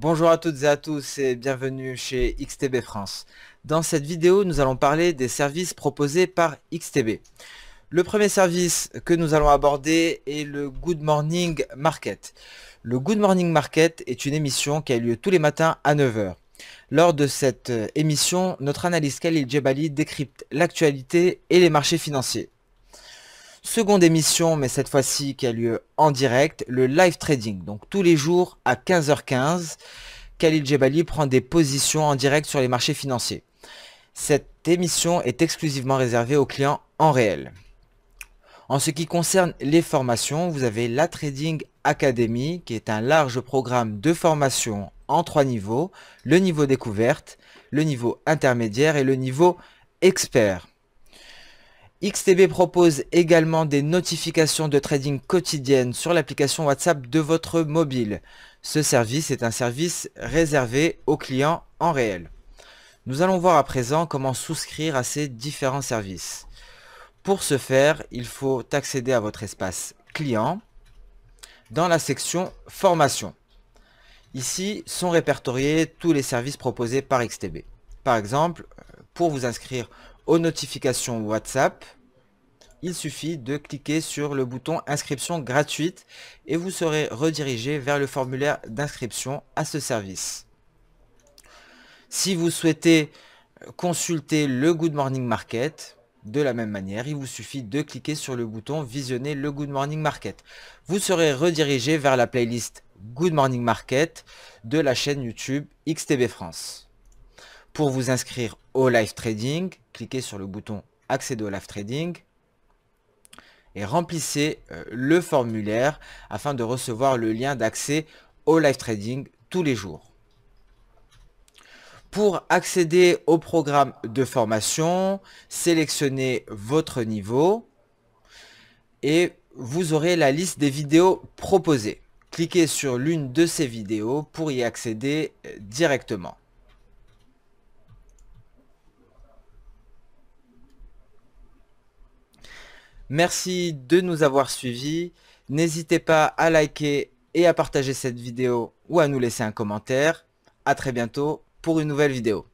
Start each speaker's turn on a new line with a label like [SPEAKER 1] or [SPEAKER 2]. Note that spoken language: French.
[SPEAKER 1] Bonjour à toutes et à tous et bienvenue chez XTB France. Dans cette vidéo, nous allons parler des services proposés par XTB. Le premier service que nous allons aborder est le Good Morning Market. Le Good Morning Market est une émission qui a lieu tous les matins à 9h. Lors de cette euh, émission, notre analyste Khalil Djebali décrypte l'actualité et les marchés financiers. Seconde émission, mais cette fois-ci qui a lieu en direct, le live trading. Donc tous les jours à 15h15, Khalil Jebali prend des positions en direct sur les marchés financiers. Cette émission est exclusivement réservée aux clients en réel. En ce qui concerne les formations, vous avez la Trading Academy qui est un large programme de formation en trois niveaux, le niveau découverte, le niveau intermédiaire et le niveau expert. XTB propose également des notifications de trading quotidiennes sur l'application WhatsApp de votre mobile. Ce service est un service réservé aux clients en réel. Nous allons voir à présent comment souscrire à ces différents services. Pour ce faire, il faut accéder à votre espace client dans la section formation. Ici sont répertoriés tous les services proposés par XTB. Par exemple, pour vous inscrire aux notifications WhatsApp, il suffit de cliquer sur le bouton inscription gratuite et vous serez redirigé vers le formulaire d'inscription à ce service. Si vous souhaitez consulter le Good Morning Market, de la même manière, il vous suffit de cliquer sur le bouton visionner le Good Morning Market. Vous serez redirigé vers la playlist Good Morning Market de la chaîne YouTube XTB France. Pour vous inscrire au live trading, cliquez sur le bouton accéder au live trading et remplissez euh, le formulaire afin de recevoir le lien d'accès au live trading tous les jours. Pour accéder au programme de formation, sélectionnez votre niveau et vous aurez la liste des vidéos proposées. Cliquez sur l'une de ces vidéos pour y accéder euh, directement. Merci de nous avoir suivis. N'hésitez pas à liker et à partager cette vidéo ou à nous laisser un commentaire. À très bientôt pour une nouvelle vidéo.